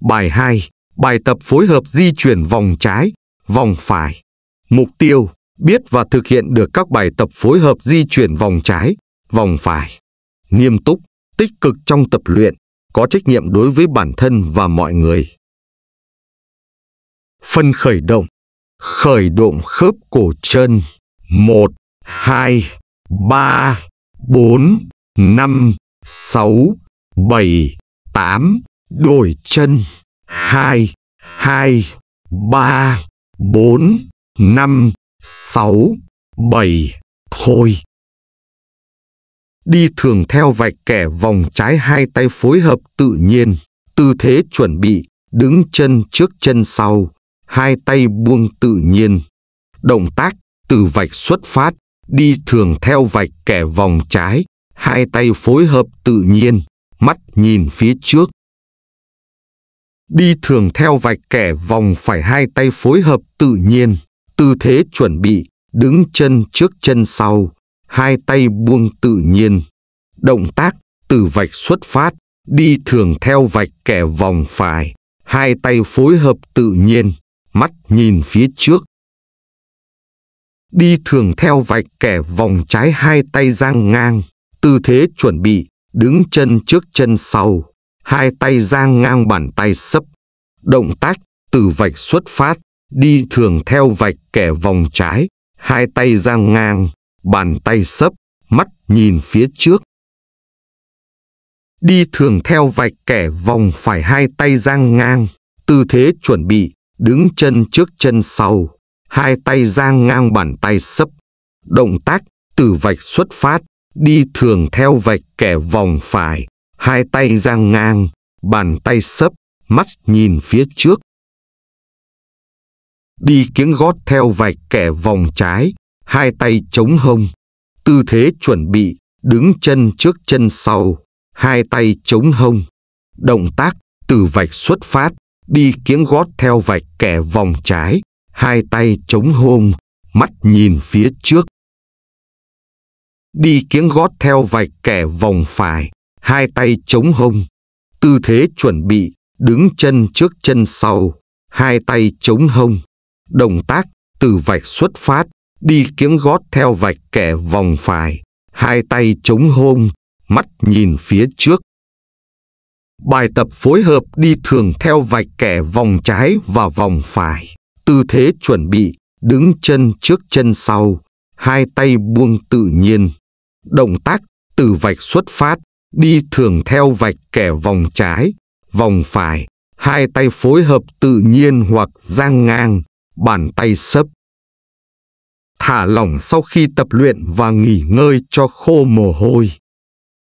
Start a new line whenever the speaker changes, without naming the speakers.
Bài 2. Bài tập phối hợp di chuyển vòng trái, vòng phải. Mục tiêu, biết và thực hiện được các bài tập phối hợp di chuyển vòng trái, vòng phải. Nghiêm túc, tích cực trong tập luyện, có trách nhiệm đối với bản thân và mọi người. phần khởi động. Khởi động khớp cổ chân. 1, 2, 3, 4, 5, 6, 7, 8, đổi chân hai hai ba bốn năm sáu bảy thôi đi thường theo vạch kẻ vòng trái hai tay phối hợp tự nhiên tư thế chuẩn bị đứng chân trước chân sau hai tay buông tự nhiên động tác từ vạch xuất phát đi thường theo vạch kẻ vòng trái hai tay phối hợp tự nhiên mắt nhìn phía trước Đi thường theo vạch kẻ vòng phải hai tay phối hợp tự nhiên, tư thế chuẩn bị, đứng chân trước chân sau, hai tay buông tự nhiên. Động tác từ vạch xuất phát, đi thường theo vạch kẻ vòng phải, hai tay phối hợp tự nhiên, mắt nhìn phía trước. Đi thường theo vạch kẻ vòng trái hai tay giang ngang, tư thế chuẩn bị, đứng chân trước chân sau, hai tay giang ngang bàn tay sấp. Động tác từ vạch xuất phát, đi thường theo vạch kẻ vòng trái, hai tay giang ngang, bàn tay sấp, mắt nhìn phía trước. Đi thường theo vạch kẻ vòng phải hai tay giang ngang, tư thế chuẩn bị, đứng chân trước chân sau, hai tay giang ngang bàn tay sấp. Động tác từ vạch xuất phát, đi thường theo vạch kẻ vòng phải, hai tay giang ngang, bàn tay sấp, mắt nhìn phía trước. Đi kiếng gót theo vạch kẻ vòng trái, hai tay chống hông, tư thế chuẩn bị, đứng chân trước chân sau, hai tay chống hông. Động tác từ vạch xuất phát, đi kiếng gót theo vạch kẻ vòng trái, hai tay chống hông, mắt nhìn phía trước. Đi kiếng gót theo vạch kẻ vòng phải, hai tay chống hông, tư thế chuẩn bị, đứng chân trước chân sau, hai tay chống hông. Động tác từ vạch xuất phát, đi kiếng gót theo vạch kẻ vòng phải, hai tay chống hông, mắt nhìn phía trước. Bài tập phối hợp đi thường theo vạch kẻ vòng trái và vòng phải, tư thế chuẩn bị, đứng chân trước chân sau, hai tay buông tự nhiên. Động tác từ vạch xuất phát, đi thường theo vạch kẻ vòng trái, vòng phải, hai tay phối hợp tự nhiên hoặc giang ngang, bàn tay sấp. Thả lỏng sau khi tập luyện và nghỉ ngơi cho khô mồ hôi.